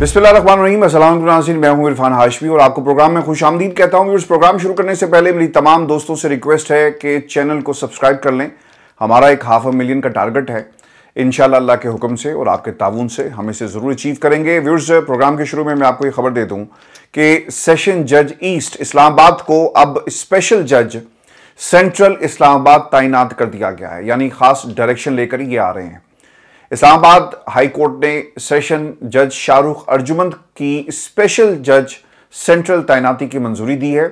बिस्मिल्लाहमान मैं हूं इरफान हाशमी और आपको प्रोग्राम में खुश आमदीद कहता हूं प्रोग्राम शुरू करने से पहले मेरी तमाम दोस्तों से रिक्वेस्ट है कि चैनल को सब्सक्राइब कर लें हमारा एक हाफ अ मिलियन का टारगेट है इन अल्लाह के हुक्म से और आपके ताउन से हम इसे ज़रूर अचीव करेंगे व्यूर्स प्रोग्राम के शुरू में मैं आपको ये खबर दे दूँ कि सेशन जज ईस्ट इस्लामाबाद को अब स्पेशल जज सेंट्रल इस्लामाबाद तैनात कर दिया गया है यानी खास डायरेक्शन लेकर ये आ रहे हैं इस्लामाबाद हाई कोर्ट ने सेशन जज शाहरुख अर्जुमंद की स्पेशल जज सेंट्रल तैनाती की मंजूरी दी है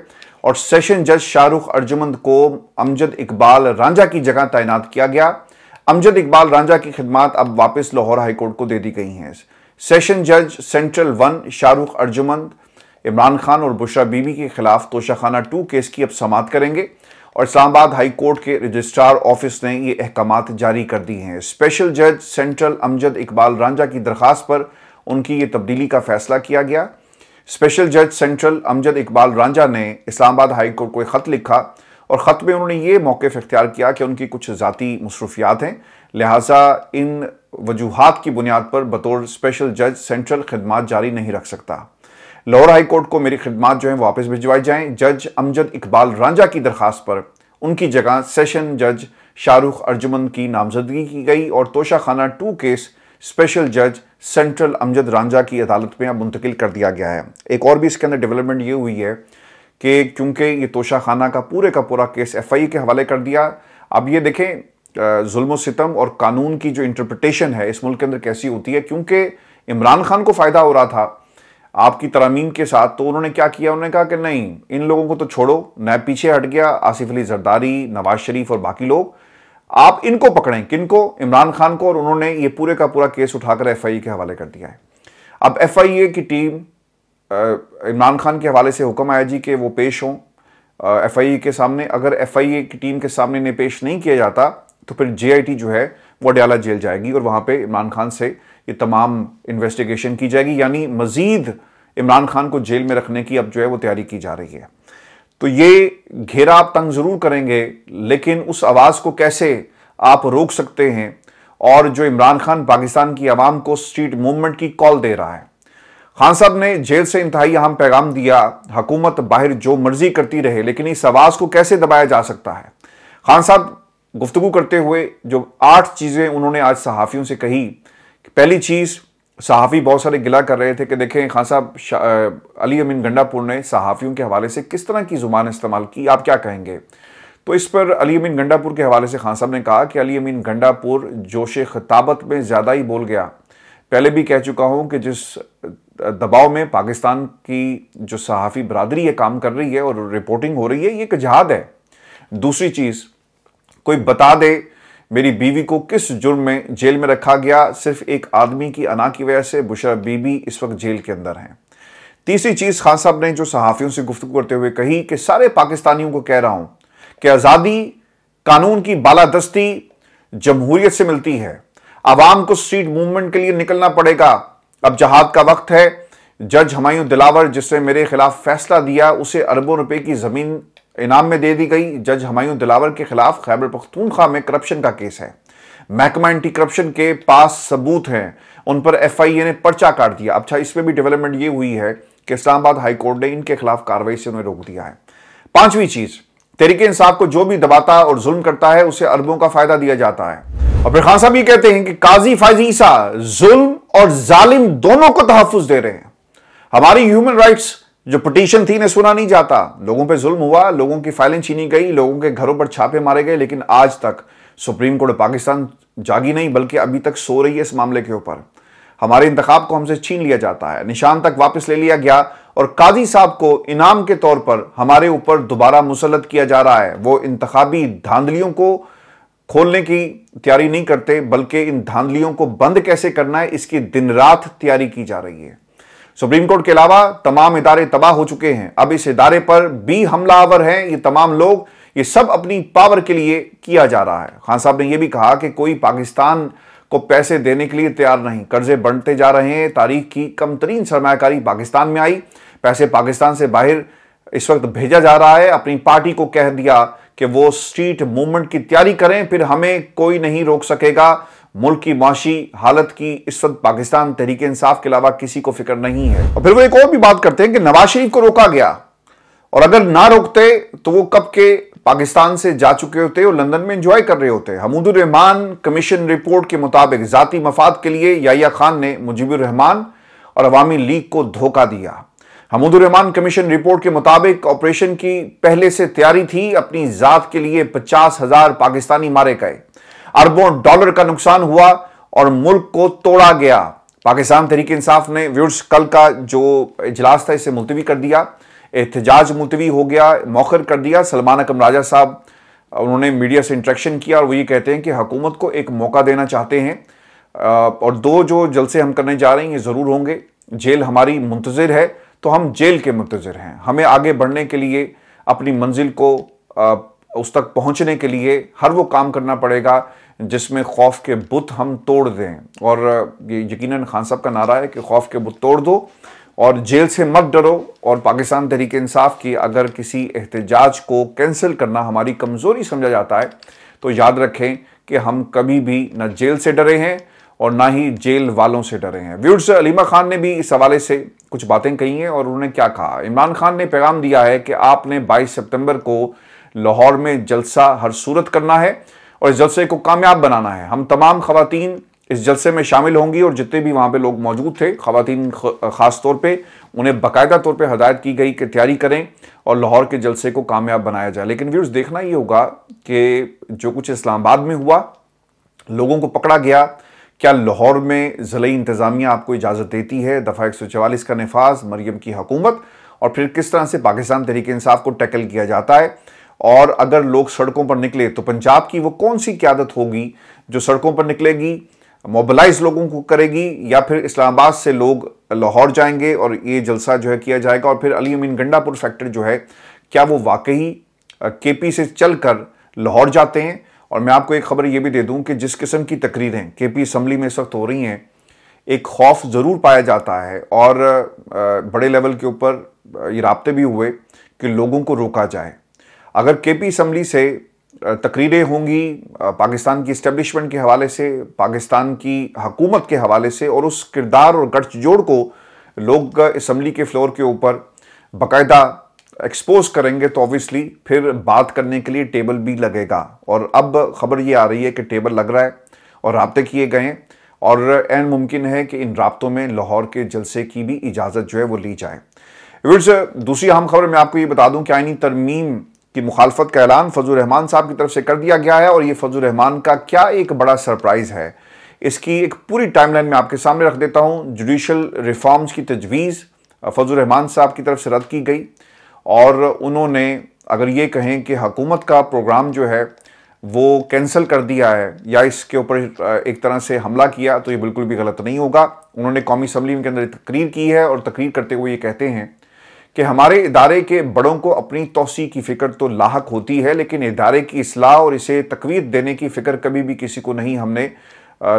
और सेशन जज शाहरुख अर्जुमंद को अमजद इकबाल रांझा की जगह तैनात किया गया अमजद इकबाल रांझा की खिदमत अब वापस लाहौर हाईकोर्ट को दे दी गई हैं सेशन जज सेंट्रल वन शाहरुख अर्जुमंद इमरान खान और बुशरा बीबी के खिलाफ तोशाखाना टू केस की अब समात करेंगे और इस्लामाबाद हाई कोर्ट के रजिस्ट्रार ऑफिस ने ये अहकाम जारी कर दिए हैं स्पेशल जज सेंट्रल अमजद इकबाल रांझा की दरख्वास्त पर उनकी ये तब्दीली का फैसला किया गया स्पेशल जज सेंट्रल अमजद इकबाल रांझा ने इस्लामाबाद हाई कोर्ट को एक ख़त लिखा और ख़त में उन्होंने ये मौक़ अख्तियार किया कि उनकी कुछ ज़ाती मसरूफियात हैं लिहाजा इन वजूहत की बुनियाद पर बतौर स्पेशल जज सेंट्रल खदमात जारी नहीं रख सकता लाहौर हाई कोर्ट को मेरी खिदमत जो है वापस भिजवाई जाएं जज अमजद इकबाल रांझा की दरख्वास्त पर उनकी जगह सेशन जज शाहरुख अर्जुमन की नामजदगी की गई और Toshakhana two case special जज सेंट्रल अमजद रांझा की अदालत में अब मुंतकिल कर दिया गया है एक और भी इसके अंदर डेवलपमेंट ये हुई है कि क्योंकि ये तोशा खाना का पूरे का पूरा केस एफ आई के हवाले कर दिया अब ये देखें जुल्म सितम और कानून की जो इंटरप्रटेशन है इस मुल्क के अंदर कैसी होती है क्योंकि इमरान खान को फ़ायदा हो रहा था आपकी तरामीम के साथ तो उन्होंने क्या किया उन्होंने कहा कि नहीं इन लोगों को तो छोड़ो न पीछे हट गया आसिफ अली जरदारी नवाज शरीफ और बाकी लोग आप इनको पकड़ें किनको इमरान खान को और उन्होंने ये पूरे का पूरा केस उठाकर एफ के हवाले कर दिया है अब एफ की टीम इमरान खान के हवाले से हुक्म आया जी के वो पेश हों एफ के सामने अगर एफ की टीम के सामने इन्हें पेश नहीं किया जाता तो फिर जे जो है वो अडयाला जेल जाएगी और वहाँ पर इमरान खान से ये तमाम इन्वेस्टिगेशन की जाएगी यानी मजीद इमरान खान को जेल में रखने की अब जो है वो तैयारी की जा रही है तो ये घेरा आप तंग ज़रूर करेंगे लेकिन उस आवाज़ को कैसे आप रोक सकते हैं और जो इमरान खान पाकिस्तान की आवाम को स्ट्रीट मूवमेंट की कॉल दे रहा है खान साहब ने जेल से इंतहाई अहम पैगाम दिया हुकूमत बाहर जो मर्जी करती रहे लेकिन इस आवाज़ को कैसे दबाया जा सकता है खान साहब गुफ्तु करते हुए जो आठ चीज़ें उन्होंने आज सहाफ़ियों से कही पहली चीज़ सहाफ़ी बहुत सारे गिला कर रहे थे कि देखें खान साहब अली अमीन गंडापुर ने सहाफ़ियों के हवाले से किस तरह की ज़ुबान इस्तेमाल की आप क्या कहेंगे तो इस पर अली अमीन गंडापुर के हवाले से खान साहब ने कहा कि अली अमीन गंडापुर जोश खताबत में ज़्यादा ही बोल गया पहले भी कह चुका हूँ कि जिस दबाव में पाकिस्तान की जो सहाफ़ी बरदरी ये काम कर रही है और रिपोर्टिंग हो रही है ये एक जहाद है दूसरी चीज़ कोई बता दे मेरी बीवी को किस जुर्म में जेल में रखा गया सिर्फ एक आदमी की अना की वजह से बुशरा बीबी इस वक्त जेल के अंदर हैं तीसरी चीज़ खान साहब ने जो सहाफ़ियों से गुफ्तु करते हुए कही कि सारे पाकिस्तानियों को कह रहा हूं कि आज़ादी कानून की बालादस्ती जमहूरियत से मिलती है आवाम को स्ट्रीट मूवमेंट के लिए निकलना पड़ेगा अब जहाद का वक्त है जज हमायूं दिलावर जिसने मेरे खिलाफ फैसला दिया उसे अरबों रुपए की ज़मीन इनाम में दे दी गई जज हमायूं दिलावर के खिलाफ खैबर पख्तूनख्वा में करप्शन का केस है महकमा एंटी करप्शन के पास सबूत हैं उन पर एफ आई ए ने पर्चा काट दिया अच्छा इसमें भी डेवलपमेंट ये हुई है कि इस्लामाबाद हाईकोर्ट ने इनके खिलाफ कार्रवाई से उन्हें रोक दिया है पांचवी चीज तरीके इंसाफ को जो भी दबाता और जुल्म करता है उसे अरबों का फायदा दिया जाता है और फिर खान साहब ये कहते हैं कि काजी फाजीसा जुल्म और जालिम दोनों को तहफुज दे रहे हैं हमारी ह्यूमन राइट्स जो पटिशन थी इन्हें सुना नहीं जाता लोगों पे जुल्म हुआ लोगों की फाइलें छीनी गई लोगों के घरों पर छापे मारे गए लेकिन आज तक सुप्रीम कोर्ट पाकिस्तान जागी नहीं बल्कि अभी तक सो रही है इस मामले के ऊपर हमारे इंतखाब को हमसे छीन लिया जाता है निशान तक वापस ले लिया गया और काजी साहब को इनाम के तौर पर हमारे ऊपर दोबारा मुसलत किया जा रहा है वो इंतबी धांधलियों को खोलने की तैयारी नहीं करते बल्कि इन धांधलियों को बंद कैसे करना है इसकी दिन रात तैयारी की जा रही है सुप्रीम कोर्ट के अलावा तमाम इदारे तबाह हो चुके हैं अब इस इदारे पर भी हमलावर हैं ये तमाम लोग ये सब अपनी पावर के लिए किया जा रहा है खान साहब ने यह भी कहा कि कोई पाकिस्तान को पैसे देने के लिए तैयार नहीं कर्जे बढ़ते जा रहे हैं तारीख की कम तरीन सरमाकारी पाकिस्तान में आई पैसे पाकिस्तान से बाहर इस वक्त भेजा जा रहा है अपनी पार्टी को कह दिया कि वो स्ट्रीट मूवमेंट की तैयारी करें फिर हमें कोई नहीं रोक सकेगा मुल्क की माशी हालत की इस वक्त पाकिस्तान तहरीक इंसाफ के अलावा किसी को फिक्र नहीं है और फिर वो एक और भी बात करते हैं कि नवाज शरीफ को रोका गया और अगर ना रोकते तो वो कब के पाकिस्तान से जा चुके होते और लंदन में इंजॉय कर रहे होते हमूदुररहमान कमीशन रिपोर्ट के मुताबिक ज़ाती मफाद के लिए याया खान ने मुजीबुररहमान और अवामी लीग को धोखा दिया हमूदुररहमान कमीशन रिपोर्ट के मुताबिक ऑपरेशन की पहले से तैयारी थी अपनी ज़ात के लिए पचास हज़ार पाकिस्तानी मारे गए अरबों डॉलर का नुकसान हुआ और मुल्क को तोड़ा गया पाकिस्तान तहरीक इंसाफ ने व्यूर्स कल का जो इजलास था इसे मुलतवी कर दिया एहतजाज मुलतवी हो गया मौखर कर दिया सलमान अकम राजा साहब उन्होंने मीडिया से इंट्रैक्शन किया और वो ये कहते हैं कि हुकूमत को एक मौका देना चाहते हैं और दो जो जलसे हम करने जा रहे हैं ये ज़रूर होंगे जेल हमारी मुंतज़र है तो हम जेल के मुंतज़र हैं हमें आगे बढ़ने के लिए अपनी मंजिल को उस तक पहुंचने के लिए हर वो काम करना पड़ेगा जिसमें खौफ के बुत हम तोड़ दें और ये यकीनन खान साहब का नारा है कि खौफ के बुत तोड़ दो और जेल से मत डरो और पाकिस्तान तहरीक इंसाफ की अगर किसी एहतजाज को कैंसिल करना हमारी कमज़ोरी समझा जाता है तो याद रखें कि हम कभी भी न जेल से डरे हैं और ना ही जेल वालों से डरे हैं व्यूर्स अलीमा खान ने भी इस हवाले से कुछ बातें कही हैं और उन्होंने क्या कहा इमरान खान ने पैगाम दिया है कि आपने 22 सितंबर को लाहौर में जलसा हर सूरत करना है और इस जलसे को कामयाब बनाना है हम तमाम खातन इस जलसे में शामिल होंगी और जितने भी वहाँ पे लोग मौजूद थे खातन ख़ास तौर पर उन्हें बाकायदा तौर पर हदायत की गई कि तैयारी करें और लाहौर के जलसे को कामयाब बनाया जाए लेकिन व्यूर्स देखना ये होगा कि जो कुछ इस्लामाबाद में हुआ लोगों को पकड़ा गया क्या लाहौर में ज़िले इंतज़ामिया आपको इजाज़त देती है दफ़ा एक सौ चवालीस का नफाज मरियम की हकूमत और फिर किस तरह से पाकिस्तान तरीके इंसाफ को टैकल किया जाता है और अगर लोग सड़कों पर निकले तो पंजाब की वो कौन सी क्यादत होगी जो सड़कों पर निकलेगी मोबलाइज लोगों को करेगी या फिर इस्लामाबाद से लोग लाहौर जाएंगे और ये जलसा जो है किया जाएगा और फिर अली अमीन गंडापुर फैक्टर जो है क्या वो वाकई केपी से चलकर लाहौर जाते हैं और मैं आपको एक खबर ये भी दे दूं कि जिस किस्म की तकरीरें के पी असम्बली में इस वक्त हो रही हैं एक खौफ ज़रूर पाया जाता है और बड़े लेवल के ऊपर ये रबते भी हुए कि लोगों को रोका जाए अगर के पी असम्बली से तकरीरें होंगी पाकिस्तान की इस्टेब्लिशमेंट के हवाले से पाकिस्तान की हकूमत के हवाले से और उस किरदार और गठजोड़ को लोग इसम्बली के फ्लोर के ऊपर बाकायदा एक्सपोज करेंगे तो ऑब्वियसली फिर बात करने के लिए टेबल भी लगेगा और अब खबर ये आ रही है कि टेबल लग रहा है और रबते किए गए हैं और एन मुमकिन है कि इन रबतों में लाहौर के जलसे की भी इजाज़त जो है वो ली जाए दूसरी अहम खबर मैं आपको ये बता दूं कि आइनी तरमीम की मुखालफत का ऐलान फजल रहमान साहब की तरफ से कर दिया गया है और ये फजल रहमान का क्या एक बड़ा सरप्राइज़ है इसकी एक पूरी टाइमलाइन मैं आपके सामने रख देता हूँ जुडिशल रिफॉर्म्स की तजवीज़ फजल रहमान साहब की तरफ से रद्द की गई और उन्होंने अगर ये कहें कि हकूमत का प्रोग्राम जो है वो कैंसिल कर दिया है या इसके ऊपर एक तरह से हमला किया तो ये बिल्कुल भी गलत नहीं होगा उन्होंने कौमी असम्बली के अंदर तकरीर की है और तकरीर करते हुए ये कहते हैं कि हमारे इदारे के बड़ों को अपनी तोसी की फ़िक्र तो लाक होती है लेकिन इदारे की असलाह और इसे तकवीत देने की फ़िक्र कभी भी किसी को नहीं हमने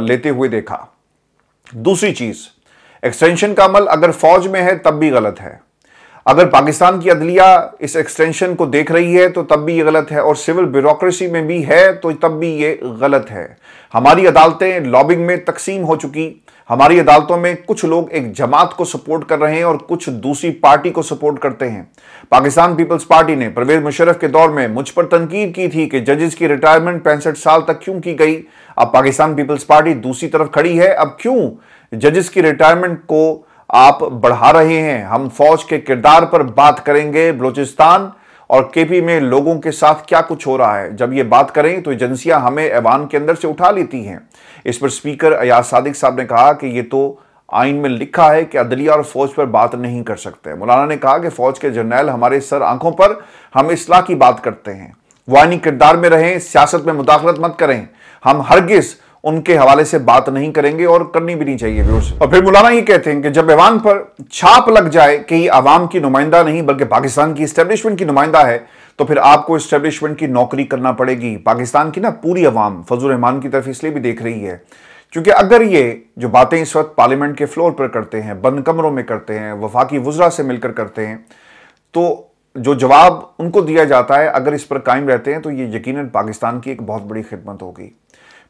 लेते हुए देखा दूसरी चीज़ एक्सटेंशन का अमल अगर फौज में है तब भी गलत है अगर पाकिस्तान की अदलिया इस एक्सटेंशन को देख रही है तो तब भी ये गलत है और सिविल ब्यूरोसी में भी है तो तब भी ये गलत है हमारी अदालतें लॉबिंग में तकसीम हो चुकी हमारी अदालतों में कुछ लोग एक जमात को सपोर्ट कर रहे हैं और कुछ दूसरी पार्टी को सपोर्ट करते हैं पाकिस्तान पीपल्स पार्टी ने परवेज मुशर्रफ के दौर में मुझ पर तनकीद की थी कि जजेस की रिटायरमेंट पैंसठ साल तक क्यों की गई अब पाकिस्तान पीपल्स पार्टी दूसरी तरफ खड़ी है अब क्यों जजेस की रिटायरमेंट को आप बढ़ा रहे हैं हम फौज के किरदार पर बात करेंगे बलूचिस्तान और केपी में लोगों के साथ क्या कुछ हो रहा है जब ये बात करें तो एजेंसियां हमें ऐवान के अंदर से उठा लेती हैं इस पर स्पीकर अयाज सादिक साहब ने कहा कि ये तो आइन में लिखा है कि अदलिया और फौज पर बात नहीं कर सकते मौलाना ने कहा कि फौज के जर्नैल हमारे सर आंखों पर हम इसलाह की बात करते हैं वानी किरदार में रहें सियासत में मुदाखलत मत करें हम हरगिज़ उनके हवाले से बात नहीं करेंगे और करनी भी नहीं चाहिए व्यूर्स और फिर मौलाना ये कहते हैं कि जब ऐवान पर छाप लग जाए कि ये आवाम की नुमाइंदा नहीं बल्कि पाकिस्तान की इस्टेब्लिशमेंट की नुमाइंदा है तो फिर आपको इस्टेब्लिशमेंट की नौकरी करना पड़ेगी पाकिस्तान की ना पूरी आवाम फजल रहमान की तरफ इसलिए भी देख रही है क्योंकि अगर ये जो बातें इस वक्त पार्लियामेंट के फ्लोर पर करते हैं बंद कमरों में करते हैं वफाकी वजरा से मिलकर करते हैं तो जो जवाब उनको दिया जाता है अगर इस पर कायम रहते हैं तो ये यकीनन पाकिस्तान की एक बहुत बड़ी खिदमत होगी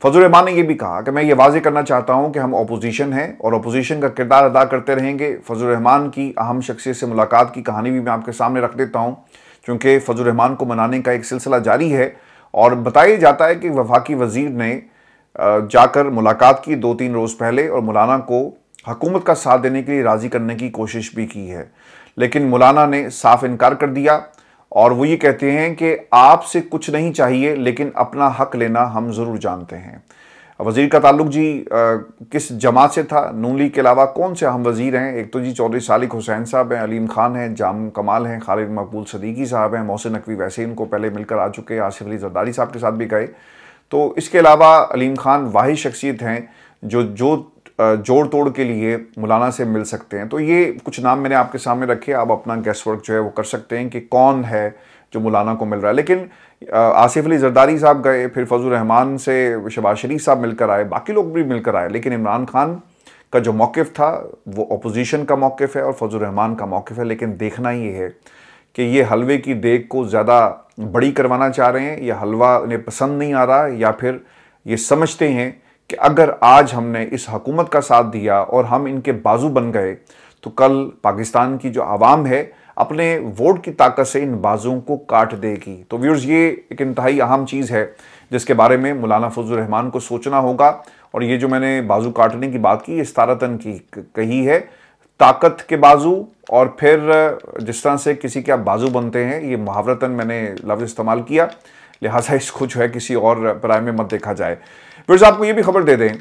फजल रहमान ने यह भी कहा कि मैं ये वाजे करना चाहता हूँ कि हम अपोजिशन हैं और अपोजिशन का किरदार अदा करते रहेंगे फजल रहमान की अहम शख्सियत से मुलाकात की कहानी भी मैं आपके सामने रख देता हूँ चूँकि फजल रहमान को मनाने का एक सिलसिला जारी है और बताया जाता है कि वफाकी वजीर ने जाकर मुलाकात की दो तीन रोज़ पहले और मौलाना को हकूमत का साथ देने के लिए राज़ी करने की कोशिश भी की है लेकिन मौलाना ने साफ इनकार कर दिया और वो ये कहते हैं कि आपसे कुछ नहीं चाहिए लेकिन अपना हक लेना हम ज़रूर जानते हैं वजीर का ताल्लुक जी आ, किस जमात से था नून लीग के अलावा कौन से हम वज़ीर हैं एक तो जी चौधरी सालिक हुसैन साहब हैं अलीम खान हैं जाम कमाल हैं खालिद मकबूल सदीकी साहब हैं मोहसिन नकवी वैसे इनको पहले मिलकर आ चुके हैं आसिफ अली जरदारी साहब के साथ भी गए तो इसके अलावा अलीम खान वाहि शख्सियत हैं जो जो जोड़ तोड़ के लिए मौलाना से मिल सकते हैं तो ये कुछ नाम मैंने आपके सामने रखे आप अपना गेस्ट वर्क जो है वो कर सकते हैं कि कौन है जो मौलाना को मिल रहा है लेकिन आसिफ अली जरदारी साहब गए फिर फजल रहमान से शबाज शरीफ साहब मिलकर आए बाकी लोग भी मिलकर आए लेकिन इमरान खान का जो मौक़ था वो अपोजिशन का मौक़ है और फजल रहमान का मौक़ है लेकिन देखना ये है कि ये हलवे की देख को ज़्यादा बड़ी करवाना चाह रहे हैं या हलवा उन्हें पसंद नहीं आ रहा या फिर ये समझते हैं कि अगर आज हमने इस हकूमत का साथ दिया और हम इनके बाजू बन गए तो कल पाकिस्तान की जो आवाम है अपने वोट की ताकत से इन बाजुओं को काट देगी तो व्यूर्स ये एक इंतहाई अहम चीज़ है जिसके बारे में मौलाना रहमान को सोचना होगा और ये जो मैंने बाजू काटने की बात की ये तारतन की कही है ताकत के बाजू और फिर जिस तरह से किसी के आप बाजू बनते हैं ये मुहावरतन मैंने लफ्ज़ इस्तेमाल किया लिहाजा इसको जो है किसी और पराय में मत देखा जाए फिर आपको ये भी खबर दे दें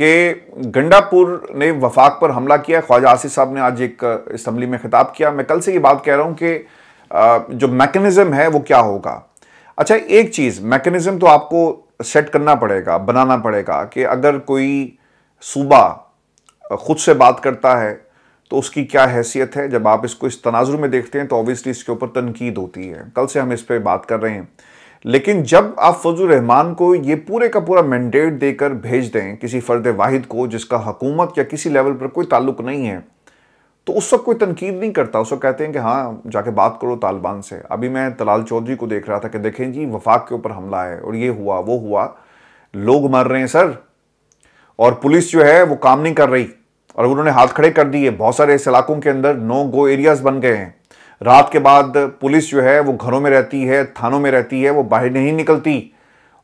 कि गंडापुर ने वफाक पर हमला किया ख्वाजा आसिफ साहब ने आज एक इसम्बली में खिताब किया मैं कल से ये बात कह रहा हूँ कि जो मैकेनिज़्म है वो क्या होगा अच्छा एक चीज़ मैकेनिज़्म तो आपको सेट करना पड़ेगा बनाना पड़ेगा कि अगर कोई सूबा खुद से बात करता है तो उसकी क्या हैसियत है जब आप इसको इस तनाजुर में देखते हैं तो ऑब्वियसली इसके ऊपर तनकीद होती है कल से हम इस पर बात कर रहे हैं लेकिन जब आप फजल रहमान को ये पूरे का पूरा मैंडेट देकर भेज दें किसी फ़र्द वाहिद को जिसका हकूमत या किसी लेवल पर कोई ताल्लुक नहीं है तो उस वक्त कोई तनकीद नहीं करता उस वक्त कहते हैं कि हाँ जाके बात करो तालिबान से अभी मैं तलाल चौधरी को देख रहा था कि देखें जी वफाक के ऊपर हमला है और ये हुआ वो हुआ लोग मर रहे हैं सर और पुलिस जो है वो काम नहीं कर रही और उन्होंने हाथ खड़े कर दिए बहुत सारे इस इलाकों के अंदर नो गो एरियाज बन गए हैं रात के बाद पुलिस जो है वो घरों में रहती है थानों में रहती है वो बाहर नहीं निकलती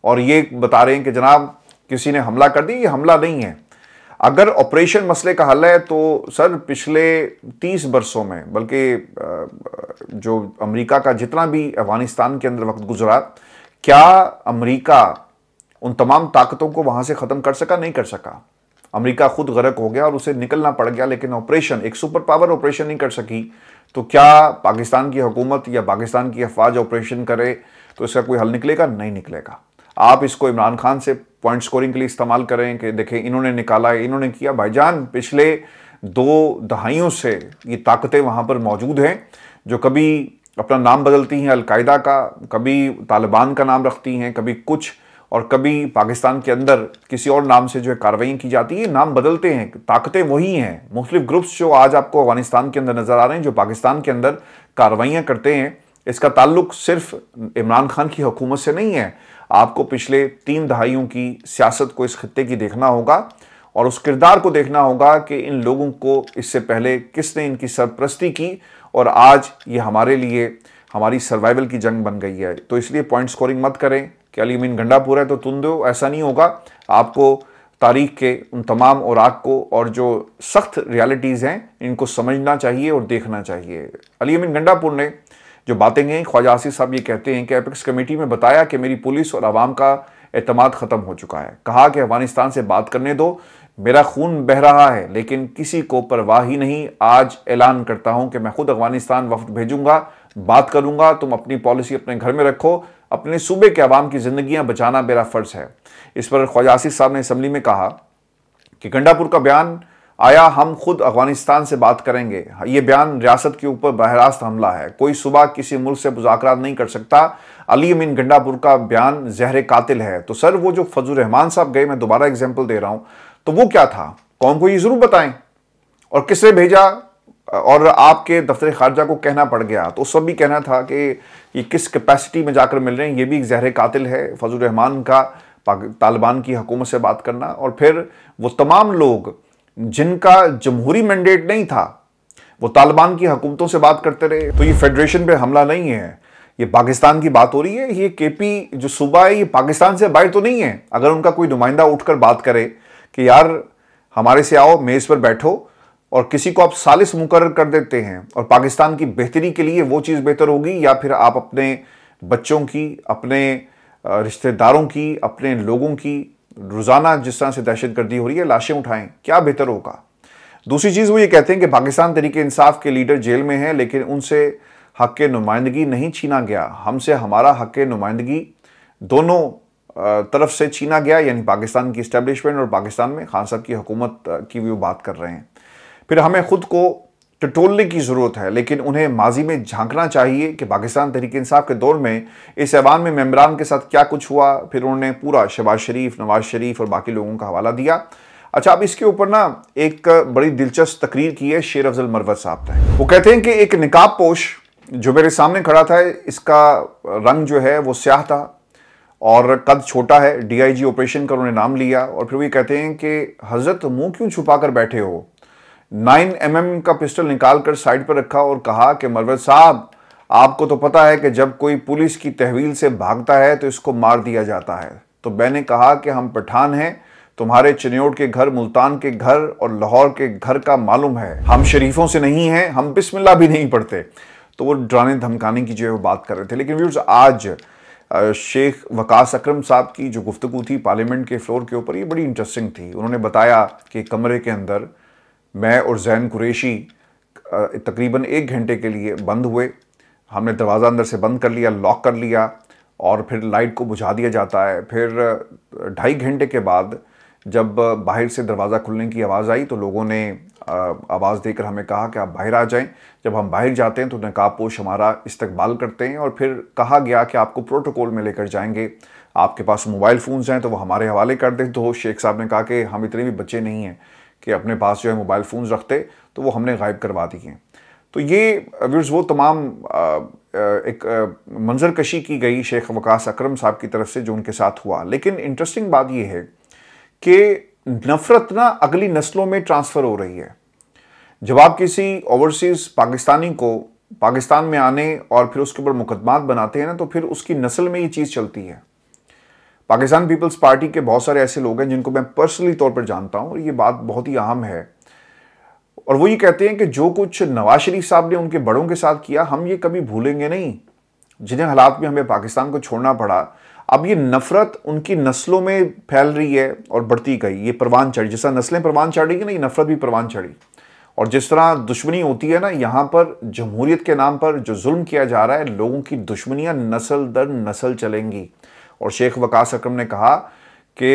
और ये बता रहे हैं कि जनाब किसी ने हमला कर दिया ये हमला नहीं है अगर ऑपरेशन मसले का हल है तो सर पिछले तीस बरसों में बल्कि जो अमेरिका का जितना भी अफगानिस्तान के अंदर वक्त गुजरा क्या अमेरिका उन तमाम ताकतों को वहाँ से ख़त्म कर सका नहीं कर सका अमेरिका खुद गर्क हो गया और उसे निकलना पड़ गया लेकिन ऑपरेशन एक सुपर पावर ऑपरेशन नहीं कर सकी तो क्या पाकिस्तान की हुकूमत या पाकिस्तान की अफवाज ऑपरेशन करे तो इसका कोई हल निकलेगा नहीं निकलेगा आप इसको इमरान खान से पॉइंट स्कोरिंग के लिए इस्तेमाल करें कि देखें इन्होंने निकाला है इन्होंने किया भाईजान पिछले दो दहाइयों से ये ताकतें वहाँ पर मौजूद हैं जो कभी अपना नाम बदलती हैं अलकायदा का कभी तालिबान का नाम रखती हैं कभी कुछ और कभी पाकिस्तान के अंदर किसी और नाम से जो है कार्रवाई की जाती है नाम बदलते हैं ताकतें वही हैं मुख्तलिफ ग्रुप्स जो आज आपको अफगानिस्तान के अंदर नज़र आ रहे हैं जो पाकिस्तान के अंदर कार्रवाइयाँ करते हैं इसका ताल्लुक सिर्फ इमरान खान की हुकूमत से नहीं है आपको पिछले तीन दहाइयों की सियासत को इस खत्े की देखना होगा और उस किरदार को देखना होगा कि इन लोगों को इससे पहले किसने इनकी सरप्रस्ती की और आज ये हमारे लिए हमारी सर्वाइवल की जंग बन गई है तो इसलिए पॉइंट स्कोरिंग मत करें कि अली अमीन घंडापुर है तो तुम दो ऐसा नहीं होगा आपको तारीख के उन तमाम आग को और जो सख्त रियलिटीज़ हैं इनको समझना चाहिए और देखना चाहिए अली अमीन गंडापुर ने जो बातें हैं ख्वाजा आसिफ साहब ये कहते हैं कि एपिक्स कमेटी में बताया कि मेरी पुलिस और आवाम का अतमाद ख़त्म हो चुका है कहा कि अफगानिस्तान से बात करने दो मेरा खून बह रहा है लेकिन किसी को परवाह ही नहीं आज ऐलान करता हूं कि मैं खुद अफगानिस्तान वफद भेजूंगा बात करूंगा तुम अपनी पॉलिसी अपने घर में रखो अपने सूबे के आवाम की ज़िंदगियां बचाना मेरा फ़र्ज़ है इस पर ख्वाजा आसिफ साहब ने इसम्बली में कहा कि गंडापुर का बयान आया हम खुद अफगानिस्तान से बात करेंगे ये बयान रियासत के ऊपर बहरास्त हमला है कोई सुबह किसी मुल्क से मुजाकर नहीं कर सकता अली अमीन गंडापुर का बयान जहर कातिल है तो सर वो जो फजल रहमान साहब गए मैं दोबारा एग्जाम्पल दे रहा हूँ तो वो क्या था कौन को ये ज़रूर बताएं और किसने भेजा और आपके दफ्तर खारजा को कहना पड़ गया तो उस भी कहना था कि ये किस कैपेसिटी में जाकर मिल रहे हैं ये भी एक जहर कातिल है फजल रहमान का तालिबान की हकूमत से बात करना और फिर वो तमाम लोग जिनका जमहूरी मैंडेट नहीं था वो तालिबान की हकूमतों से बात करते रहे तो ये फेडरेशन पे हमला नहीं है ये पाकिस्तान की बात हो रही है ये केपी जो सूबा है ये पाकिस्तान से बाहर तो नहीं है अगर उनका कोई नुमाइंदा उठकर बात करे कि यार हमारे से आओ मेज़ पर बैठो और किसी को आप सालिस मुकर कर देते हैं और पाकिस्तान की बेहतरी के लिए वो चीज़ बेहतर होगी या फिर आप अपने बच्चों की अपने रिश्तेदारों की अपने लोगों की रोज़ाना जिस तरह से दहशत गर्दी हो रही है लाशें उठाएं क्या बेहतर होगा दूसरी चीज़ वो ये कहते हैं कि पाकिस्तान तरीके इंसाफ के लीडर जेल में हैं लेकिन उनसे हक नुमाइंदगी नहीं छीना गया हमसे हमारा हक नुमाइंदगी दोनों तरफ से छीना गया यानी पाकिस्तान की इस्टेब्लिशमेंट और पाकिस्तान में खान साहब की हुकूमत की भी वो बात कर रहे हैं फिर हमें खुद को टटोलने की ज़रूरत है लेकिन उन्हें माजी में झांकना चाहिए कि पाकिस्तान तहरीक इंसाफ के दौर में इस ऐवान में मेम्बरान के साथ क्या कुछ हुआ फिर उन्होंने पूरा शहबाज शरीफ नवाज शरीफ और बाकी लोगों का हवाला दिया अच्छा अब इसके ऊपर ना एक बड़ी दिलचस्प तकरीर की है शेर अफजल मरवत साहब ने वो कहते हैं कि एक निकाब पोश जो मेरे सामने खड़ा था इसका रंग जो है वो स्याह था और कद छोटा है डीआईजी ऑपरेशन का उन्होंने नाम लिया और फिर वो ये कहते हैं कि हज़रत मुंह क्यों छुपा कर बैठे हो नाइन एम mm का पिस्टल निकाल कर साइड पर रखा और कहा कि मरवत साहब आपको तो पता है कि जब कोई पुलिस की तहवील से भागता है तो इसको मार दिया जाता है तो मैंने कहा कि हम पठान हैं तुम्हारे चिन्योट के घर मुल्तान के घर और लाहौर के घर का मालूम है हम शरीफों से नहीं हैं हम बिस्मिल्ला भी नहीं पढ़ते तो वो डराने धमकाने की जो है वो बात कर रहे थे लेकिन व्यूर्स आज शेख वकास अक्रम साहब की जो गुफ्तु थी पार्लियामेंट के फ्लोर के ऊपर ये बड़ी इंटरेस्टिंग थी उन्होंने बताया कि कमरे के अंदर मैं और जैन कुरेशी तकरीबन एक घंटे के लिए बंद हुए हमने दरवाज़ा अंदर से बंद कर लिया लॉक कर लिया और फिर लाइट को बुझा दिया जाता है फिर ढाई घंटे के बाद जब बाहर से दरवाज़ा खुलने की आवाज़ आई तो लोगों ने आवाज़ देकर हमें कहा कि आप बाहर आ जाएं जब हम बाहर जाते हैं तो नकाबपोश हमारा इस्तकबाल करते हैं और फिर कहा गया कि आपको प्रोटोकॉल में लेकर जाएंगे आपके पास मोबाइल फ़ोन्स हैं तो वो हमारे हवाले कर दें तो शेख साहब ने कहा कि हम इतने भी बच्चे नहीं हैं कि अपने पास जो है मोबाइल फ़ोन रखते तो वो हमने गायब करवा दिए तो ये व्यूर्स वो तमाम एक मंजर कशी की गई शेख वकास अकरम साहब की तरफ से जो उनके साथ हुआ लेकिन इंटरेस्टिंग बात यह है कि नफ़रत ना अगली नस्लों में ट्रांसफ़र हो रही है जब आप किसी ओवरसीज़ पाकिस्तानी को पाकिस्तान में आने और फिर उसके ऊपर मुकदमात बनाते हैं ना तो फिर उसकी नस्ल में ये चीज़ चलती है पाकिस्तान पीपल्स पार्टी के बहुत सारे ऐसे लोग हैं जिनको मैं पर्सनली तौर पर जानता हूं और ये बात बहुत ही अहम है और वो ये कहते हैं कि जो कुछ नवाज शरीफ साहब ने उनके बड़ों के साथ किया हम ये कभी भूलेंगे नहीं जिन्हें हालात में हमें पाकिस्तान को छोड़ना पड़ा अब ये नफरत उनकी नस्लों में फैल रही है और बढ़ती गई ये परवान चढ़ी जिस तरह नस्लें परवान रही ना ये नफरत भी परवान चढ़ी और जिस तरह दुश्मनी होती है ना यहाँ पर जमहूरीत के नाम पर जो जुल्म किया जा रहा है लोगों की दुश्मनियाँ नस्ल दर नस्ल चलेंगी और शेख वकास अक्रम ने कहा कि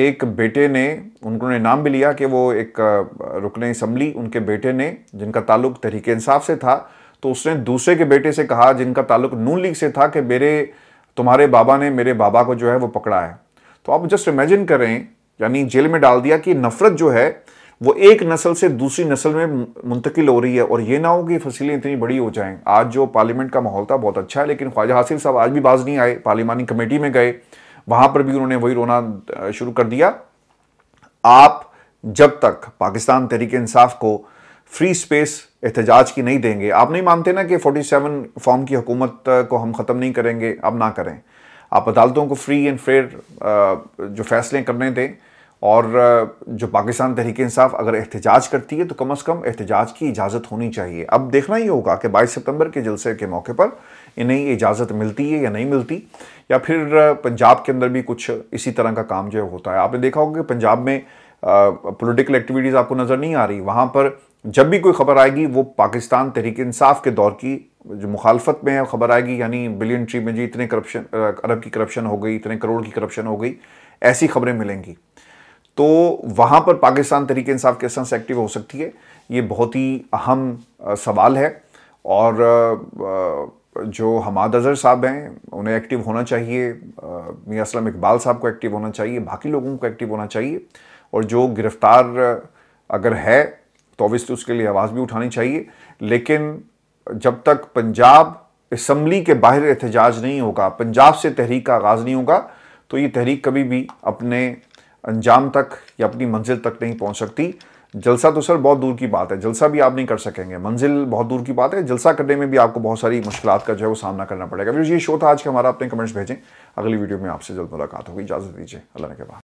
एक बेटे ने उन्होंने नाम भी लिया कि वो एक रुकने इसम्बली उनके बेटे ने जिनका ताल्लुक तहरीक इंसाफ से था तो उसने दूसरे के बेटे से कहा जिनका ताल्लुक नून लीग से था कि मेरे तुम्हारे बाबा ने मेरे बाबा को जो है वो पकड़ा है तो आप जस्ट इमेजिन करें यानी जेल में डाल दिया कि नफ़रत जो है वो एक नस्ल से दूसरी नस्ल में मुंतकिल हो रही है और ये ना हो कि फसीलें इतनी बड़ी हो जाएं आज जो पार्लियामेंट का माहौल था बहुत अच्छा है लेकिन ख्वाजा हासिल साहब आज भी बाज नहीं आए पार्लियामानी कमेटी में गए वहाँ पर भी उन्होंने वही रोना शुरू कर दिया आप जब तक पाकिस्तान तहरीक इंसाफ को फ्री स्पेस एहतजाज की नहीं देंगे आप नहीं मानते ना कि सेवन फॉर्म की हुकूमत को हम ख़त्म नहीं करेंगे अब ना करें आप अदालतों को फ्री एंड फेयर जो फैसले करने दें और जो पाकिस्तान तहरीक इंसाफ अगर एहतजाज करती है तो कम अज़ कम एहतजाज की इजाज़त होनी चाहिए अब देखना ही होगा कि बाईस सितम्बर के जलसे के मौके पर इन्हें इजाज़त मिलती है या नहीं मिलती या फिर पंजाब के अंदर भी कुछ इसी तरह का काम जो होता है आपने देखा होगा कि पंजाब में पोलिटिकल एक्टिविटीज़ आपको नज़र नहीं आ रही वहाँ पर जब भी कोई खबर आएगी वो पाकिस्तान तहरीक इंसाफ के दौर की जो मुखालफत में खबर आएगी यानी बिलियन ट्री में जी इतने करप्शन अरब की करप्शन हो गई इतने करोड़ की करप्शन हो गई ऐसी खबरें मिलेंगी तो वहाँ पर पाकिस्तान तरीके इंसाफ किस तरह से एक्टिव हो सकती है ये बहुत ही अहम सवाल है और जो हमाद अज़हर साहब हैं उन्हें एक्टिव होना चाहिए मियाँ असलम इकबाल साहब को एक्टिव होना चाहिए बाकी लोगों को एक्टिव होना चाहिए और जो गिरफ़्तार अगर है तो ऑबियसली उसके लिए आवाज़ भी उठानी चाहिए लेकिन जब तक पंजाब इसम्बली के बाहर एहतजाज नहीं होगा पंजाब से तहरीक का आगाज़ नहीं होगा तो ये तहरीक कभी भी अपने अंजाम तक या अपनी मंजिल तक नहीं पहुंच सकती जलसा तो सर बहुत दूर की बात है जलसा भी आप नहीं कर सकेंगे मंजिल बहुत दूर की बात है जलसा करने में भी आपको बहुत सारी मुश्किल का जो है वो सामना करना पड़ेगा फिर ये शो था आज के हमारा अपने कमेंट्स भेजें अगली वीडियो में आपसे जल्द मुलाकात होगी इजाज़त दीजिए अल्लाह के बाद